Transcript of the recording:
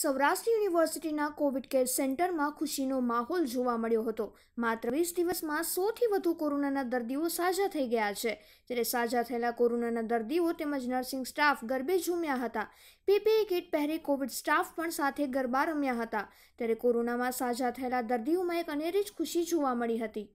સૌરાષ્ટ્ર યુનિવર્સિટીના Covid care સેન્ટરમાં ખુશીનો માહોલ જોવા મળ્યો હતો માત્ર વીસ દિવસમાં સોથી વધુ કોરોનાના દર્દીઓ સાજા થઈ ગયા છે જ્યારે સાજા થયેલા કોરોનાના દર્દીઓ તેમજ નર્સિંગ સ્ટાફ ગરબે ઝૂમ્યા હતા પીપીઈ કિટ પહેરી કોવિડ સ્ટાફ પણ સાથે ગરબા રમ્યા હતા ત્યારે કોરોનામાં સાજા થયેલા દર્દીઓમાં એક અનેરી જ ખુશી જોવા મળી હતી